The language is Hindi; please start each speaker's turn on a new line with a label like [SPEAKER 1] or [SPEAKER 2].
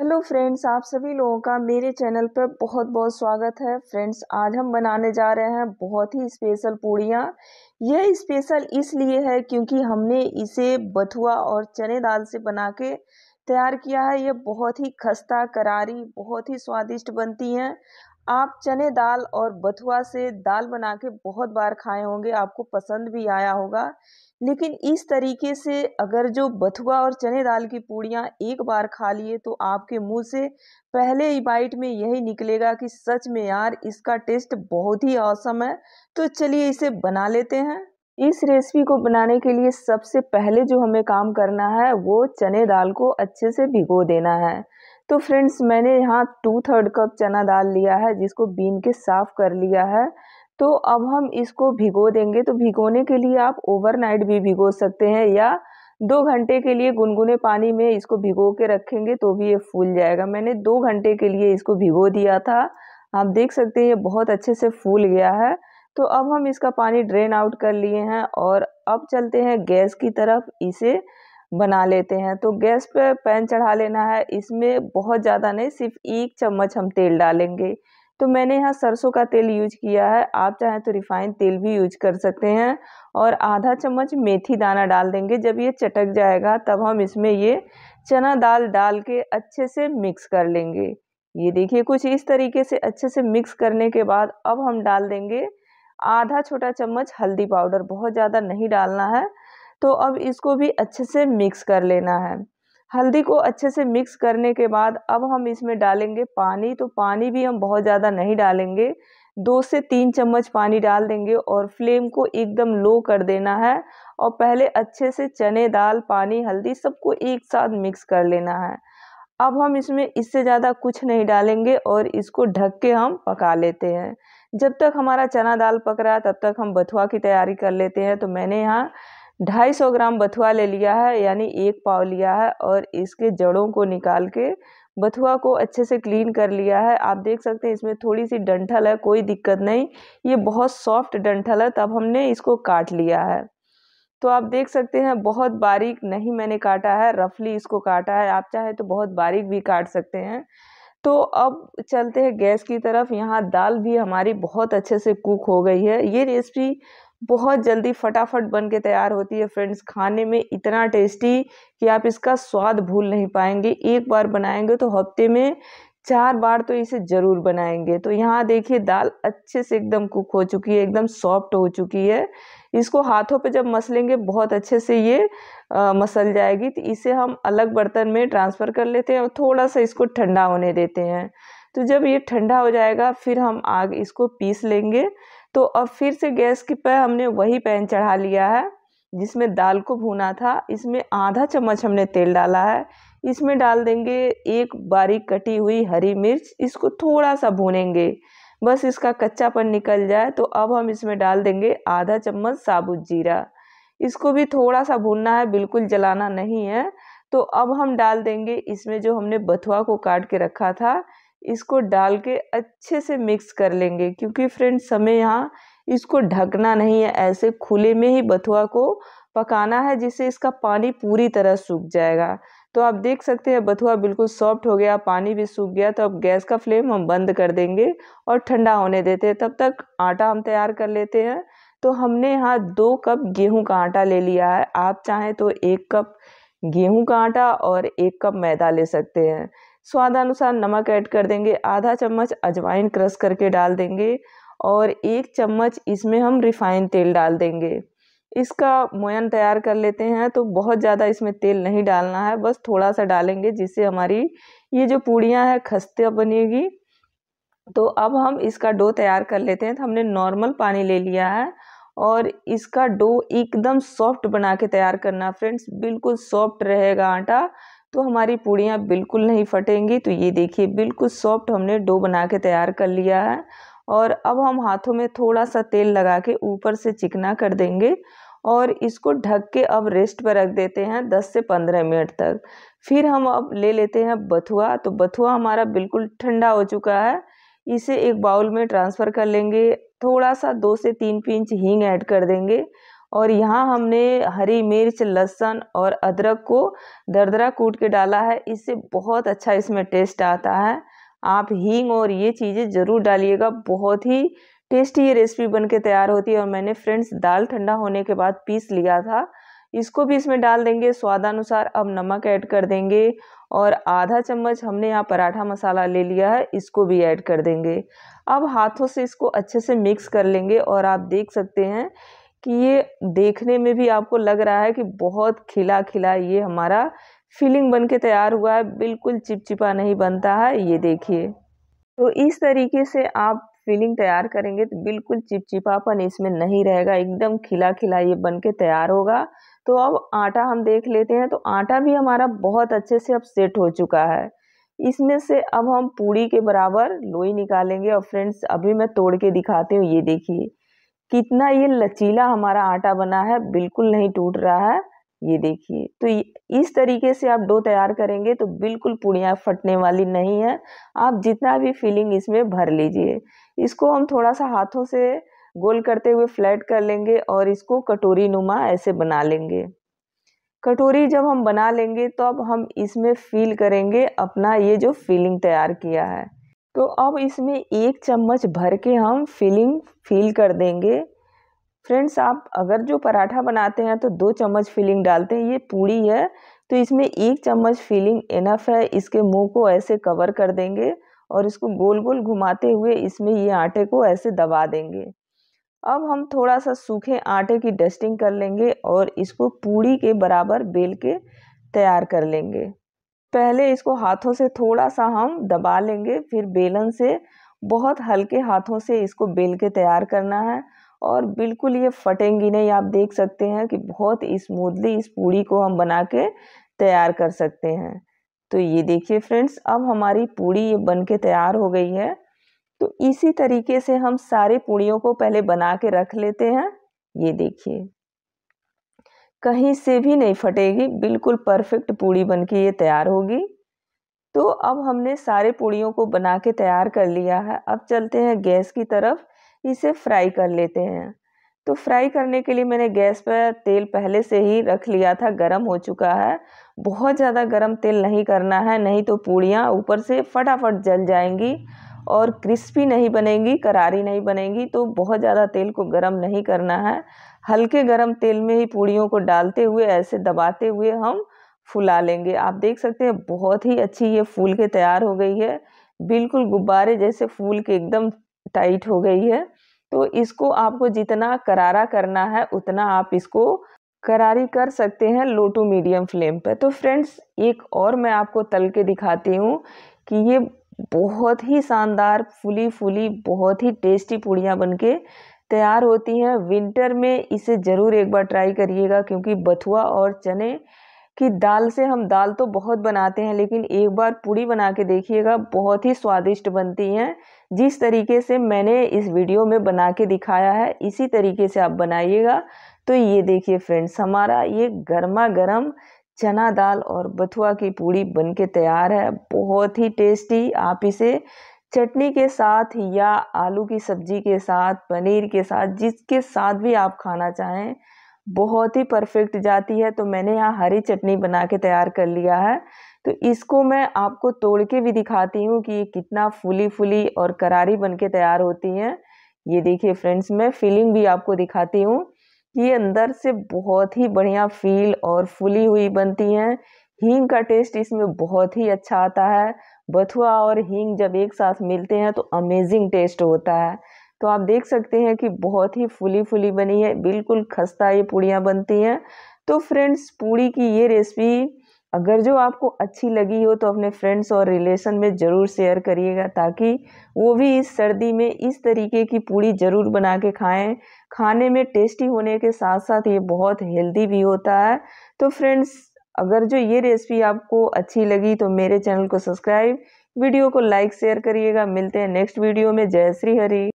[SPEAKER 1] हेलो फ्रेंड्स आप सभी लोगों का मेरे चैनल पर बहुत बहुत स्वागत है फ्रेंड्स आज हम बनाने जा रहे हैं बहुत ही स्पेशल पूड़ियाँ यह स्पेशल इसलिए है क्योंकि हमने इसे बथुआ और चने दाल से बना के तैयार किया है यह बहुत ही खस्ता करारी बहुत ही स्वादिष्ट बनती हैं आप चने दाल और बथुआ से दाल बना के बहुत बार खाए होंगे आपको पसंद भी आया होगा लेकिन इस तरीके से अगर जो बथुआ और चने दाल की पूड़ियाँ एक बार खा लिए तो आपके मुंह से पहले ही बाइट में यही निकलेगा कि सच में यार इसका टेस्ट बहुत ही औसम है तो चलिए इसे बना लेते हैं इस रेसिपी को बनाने के लिए सबसे पहले जो हमें काम करना है वो चने दाल को अच्छे से भिगो देना है तो फ्रेंड्स मैंने यहाँ टू थर्ड कप चना दाल लिया है जिसको बीन के साफ़ कर लिया है तो अब हम इसको भिगो देंगे तो भिगोने के लिए आप ओवरनाइट भी भिगो सकते हैं या दो घंटे के लिए गुनगुने पानी में इसको भिगो के रखेंगे तो भी ये फूल जाएगा मैंने दो घंटे के लिए इसको भिगो दिया था आप देख सकते हैं ये बहुत अच्छे से फूल गया है तो अब हम इसका पानी ड्रेन आउट कर लिए हैं और अब चलते हैं गैस की तरफ इसे बना लेते हैं तो गैस पे पैन चढ़ा लेना है इसमें बहुत ज़्यादा नहीं सिर्फ एक चम्मच हम तेल डालेंगे तो मैंने यहाँ सरसों का तेल यूज किया है आप चाहें तो रिफाइंड तेल भी यूज कर सकते हैं और आधा चम्मच मेथी दाना डाल देंगे जब ये चटक जाएगा तब हम इसमें ये चना दाल डाल के अच्छे से मिक्स कर लेंगे ये देखिए कुछ इस तरीके से अच्छे से मिक्स करने के बाद अब हम डाल देंगे आधा छोटा चम्मच हल्दी पाउडर बहुत ज़्यादा नहीं डालना है तो अब इसको भी अच्छे से मिक्स कर लेना है हल्दी को अच्छे से मिक्स करने के बाद अब हम इसमें डालेंगे पानी तो पानी भी हम बहुत ज़्यादा नहीं डालेंगे दो से तीन चम्मच पानी डाल देंगे और फ्लेम को एकदम लो कर देना है और पहले अच्छे से चने दाल पानी हल्दी सबको एक साथ मिक्स कर लेना है अब हम इसमें इससे ज़्यादा कुछ नहीं डालेंगे और इसको ढक के हम पका लेते हैं जब तक हमारा चना दाल पक रहा है तब तक हम बथुआ की तैयारी कर लेते हैं तो मैंने यहाँ ढाई सौ ग्राम बथुआ ले लिया है यानी एक पाव लिया है और इसके जड़ों को निकाल के बथुआ को अच्छे से क्लीन कर लिया है आप देख सकते हैं इसमें थोड़ी सी डंठल है कोई दिक्कत नहीं ये बहुत सॉफ्ट डंठल है तब हमने इसको काट लिया है तो आप देख सकते हैं बहुत बारीक नहीं मैंने काटा है रफली इसको काटा है आप चाहे तो बहुत बारीक भी काट सकते हैं तो अब चलते हैं गैस की तरफ यहाँ दाल भी हमारी बहुत अच्छे से कुक हो गई है ये रेसिपी बहुत जल्दी फटाफट बन के तैयार होती है फ्रेंड्स खाने में इतना टेस्टी कि आप इसका स्वाद भूल नहीं पाएंगे एक बार बनाएंगे तो हफ्ते में चार बार तो इसे ज़रूर बनाएंगे तो यहाँ देखिए दाल अच्छे से एकदम कुक हो चुकी है एकदम सॉफ्ट हो चुकी है इसको हाथों पे जब मसलेंगे बहुत अच्छे से ये आ, मसल जाएगी तो इसे हम अलग बर्तन में ट्रांसफ़र कर लेते हैं और थोड़ा सा इसको ठंडा होने देते हैं तो जब ये ठंडा हो जाएगा फिर हम आग इसको पीस लेंगे तो अब फिर से गैस की पर हमने वही पैन चढ़ा लिया है जिसमें दाल को भुना था इसमें आधा चम्मच हमने तेल डाला है इसमें डाल देंगे एक बारीक कटी हुई हरी मिर्च इसको थोड़ा सा भूनेंगे बस इसका कच्चापन निकल जाए तो अब हम इसमें डाल देंगे आधा चम्मच साबुत जीरा इसको भी थोड़ा सा भूनना है बिल्कुल जलाना नहीं है तो अब हम डाल देंगे इसमें जो हमने बथुआ को काट के रखा था इसको डाल के अच्छे से मिक्स कर लेंगे क्योंकि फ्रेंड्स हमें यहाँ इसको ढकना नहीं है ऐसे खुले में ही बथुआ को पकाना है जिससे इसका पानी पूरी तरह सूख जाएगा तो आप देख सकते हैं बथुआ बिल्कुल सॉफ्ट हो गया पानी भी सूख गया तो अब गैस का फ्लेम हम बंद कर देंगे और ठंडा होने देते हैं तब तक आटा हम तैयार कर लेते हैं तो हमने यहाँ दो कप गेहूं का आटा ले लिया है आप चाहें तो एक कप गेहूं का आटा और एक कप मैदा ले सकते हैं स्वादानुसार नमक ऐड कर देंगे आधा चम्मच अजवाइन क्रश करके डाल देंगे और एक चम्मच इसमें हम रिफाइन तेल डाल देंगे इसका मोयन तैयार कर लेते हैं तो बहुत ज़्यादा इसमें तेल नहीं डालना है बस थोड़ा सा डालेंगे जिससे हमारी ये जो पूड़ियाँ हैं खस्ते बनेगी तो अब हम इसका डो तैयार कर लेते हैं तो हमने नॉर्मल पानी ले लिया है और इसका डो एकदम सॉफ्ट बना के तैयार करना फ्रेंड्स बिल्कुल सॉफ्ट रहेगा आटा तो हमारी पूड़ियाँ बिल्कुल नहीं फटेंगी तो ये देखिए बिल्कुल सॉफ्ट हमने डो बना के तैयार कर लिया है और अब हम हाथों में थोड़ा सा तेल लगा के ऊपर से चिकना कर देंगे और इसको ढक के अब रेस्ट पर रख देते हैं 10 से 15 मिनट तक फिर हम अब ले लेते हैं बथुआ तो बथुआ हमारा बिल्कुल ठंडा हो चुका है इसे एक बाउल में ट्रांसफ़र कर लेंगे थोड़ा सा दो से तीन पिंच हींग ऐड कर देंगे और यहाँ हमने हरी मिर्च लहसुन और अदरक को दरदरा कूट के डाला है इससे बहुत अच्छा इसमें टेस्ट आता है आप हींग और ये चीज़ें ज़रूर डालिएगा बहुत ही टेस्टी ये रेसिपी बन के तैयार होती है और मैंने फ्रेंड्स दाल ठंडा होने के बाद पीस लिया था इसको भी इसमें डाल देंगे स्वादानुसार अब नमक ऐड कर देंगे और आधा चम्मच हमने यहाँ पराठा मसाला ले लिया है इसको भी ऐड कर देंगे अब हाथों से इसको अच्छे से मिक्स कर लेंगे और आप देख सकते हैं कि ये देखने में भी आपको लग रहा है कि बहुत खिला खिला ये हमारा फीलिंग बन के तैयार हुआ है बिल्कुल चिपचिपा नहीं बनता है ये देखिए तो इस तरीके से आप फीलिंग तैयार करेंगे तो बिल्कुल चिपचिपापन इसमें नहीं रहेगा एकदम खिला खिला ये बन के तैयार होगा तो अब आटा हम देख लेते हैं तो आटा भी हमारा बहुत अच्छे से अब सेट हो चुका है इसमें से अब हम पूड़ी के बराबर लोई निकालेंगे और फ्रेंड्स अभी मैं तोड़ के दिखाती हूँ ये देखिए कितना ये लचीला हमारा आटा बना है बिल्कुल नहीं टूट रहा है ये देखिए तो इस तरीके से आप डो तैयार करेंगे तो बिल्कुल पुड़िया फटने वाली नहीं है आप जितना भी फीलिंग इसमें भर लीजिए इसको हम थोड़ा सा हाथों से गोल करते हुए फ्लैट कर लेंगे और इसको कटोरी नुमा ऐसे बना लेंगे कटोरी जब हम बना लेंगे तो अब हम इसमें फील करेंगे अपना ये जो फीलिंग तैयार किया है तो अब इसमें एक चम्मच भर के हम फिलिंग फिल कर देंगे फ्रेंड्स आप अगर जो पराठा बनाते हैं तो दो चम्मच फिलिंग डालते हैं ये पूड़ी है तो इसमें एक चम्मच फिलिंग इनफ है इसके मुंह को ऐसे कवर कर देंगे और इसको गोल गोल घुमाते हुए इसमें ये आटे को ऐसे दबा देंगे अब हम थोड़ा सा सूखे आटे की डस्टिंग कर लेंगे और इसको पूड़ी के बराबर बेल के तैयार कर लेंगे पहले इसको हाथों से थोड़ा सा हम दबा लेंगे फिर बेलन से बहुत हल्के हाथों से इसको बेल के तैयार करना है और बिल्कुल ये फटेंगी नहीं आप देख सकते हैं कि बहुत स्मूदली इस, इस पूड़ी को हम बना के तैयार कर सकते हैं तो ये देखिए फ्रेंड्स अब हमारी पूड़ी ये बन के तैयार हो गई है तो इसी तरीके से हम सारे पूड़ियों को पहले बना के रख लेते हैं ये देखिए कहीं से भी नहीं फटेगी बिल्कुल परफेक्ट पूड़ी बन के ये तैयार होगी तो अब हमने सारे पूड़ियों को बना के तैयार कर लिया है अब चलते हैं गैस की तरफ इसे फ्राई कर लेते हैं तो फ्राई करने के लिए मैंने गैस पर तेल पहले से ही रख लिया था गरम हो चुका है बहुत ज़्यादा गरम तेल नहीं करना है नहीं तो पूड़ियाँ ऊपर से फटाफट जल जाएंगी और क्रिस्पी नहीं बनेंगी करारी नहीं बनेंगी तो बहुत ज़्यादा तेल को गरम नहीं करना है हल्के गर्म तेल में ही पूड़ियों को डालते हुए ऐसे दबाते हुए हम फुला लेंगे आप देख सकते हैं बहुत ही अच्छी ये फूल के तैयार हो गई है बिल्कुल गुब्बारे जैसे फूल के एकदम टाइट हो गई है तो इसको आपको जितना करारा करना है उतना आप इसको करारी कर सकते हैं लो टू मीडियम फ्लेम पर तो फ्रेंड्स एक और मैं आपको तल के दिखाती हूँ कि ये बहुत ही शानदार फुली फुली बहुत ही टेस्टी पूड़ियाँ बनके तैयार होती हैं विंटर में इसे ज़रूर एक बार ट्राई करिएगा क्योंकि बथुआ और चने की दाल से हम दाल तो बहुत बनाते हैं लेकिन एक बार पूड़ी बना के देखिएगा बहुत ही स्वादिष्ट बनती हैं जिस तरीके से मैंने इस वीडियो में बना के दिखाया है इसी तरीके से आप बनाइएगा तो ये देखिए फ्रेंड्स हमारा ये गर्मा गर्म चना दाल और बथुआ की पूड़ी बन के तैयार है बहुत ही टेस्टी आप इसे चटनी के साथ या आलू की सब्जी के साथ पनीर के साथ जिसके साथ भी आप खाना चाहें बहुत ही परफेक्ट जाती है तो मैंने यहाँ हरी चटनी बना के तैयार कर लिया है तो इसको मैं आपको तोड़ के भी दिखाती हूँ कि ये कितना फूली फूली और करारी बन के तैयार होती है ये देखिए फ्रेंड्स मैं फीलिंग भी आपको दिखाती हूँ ये अंदर से बहुत ही बढ़िया फील और फूली हुई बनती हैं हींग का टेस्ट इसमें बहुत ही अच्छा आता है बथुआ और हींग जब एक साथ मिलते हैं तो अमेजिंग टेस्ट होता है तो आप देख सकते हैं कि बहुत ही फुली फुली बनी है बिल्कुल खस्ता ये पूड़ियाँ बनती हैं तो फ्रेंड्स पूड़ी की ये रेसिपी अगर जो आपको अच्छी लगी हो तो अपने फ्रेंड्स और रिलेशन में ज़रूर शेयर करिएगा ताकि वो भी इस सर्दी में इस तरीके की पूड़ी ज़रूर बना के खाएँ खाने में टेस्टी होने के साथ साथ ये बहुत हेल्दी भी होता है तो फ्रेंड्स अगर जो ये रेसिपी आपको अच्छी लगी तो मेरे चैनल को सब्सक्राइब वीडियो को लाइक शेयर करिएगा मिलते हैं नेक्स्ट वीडियो में जय श्री हरी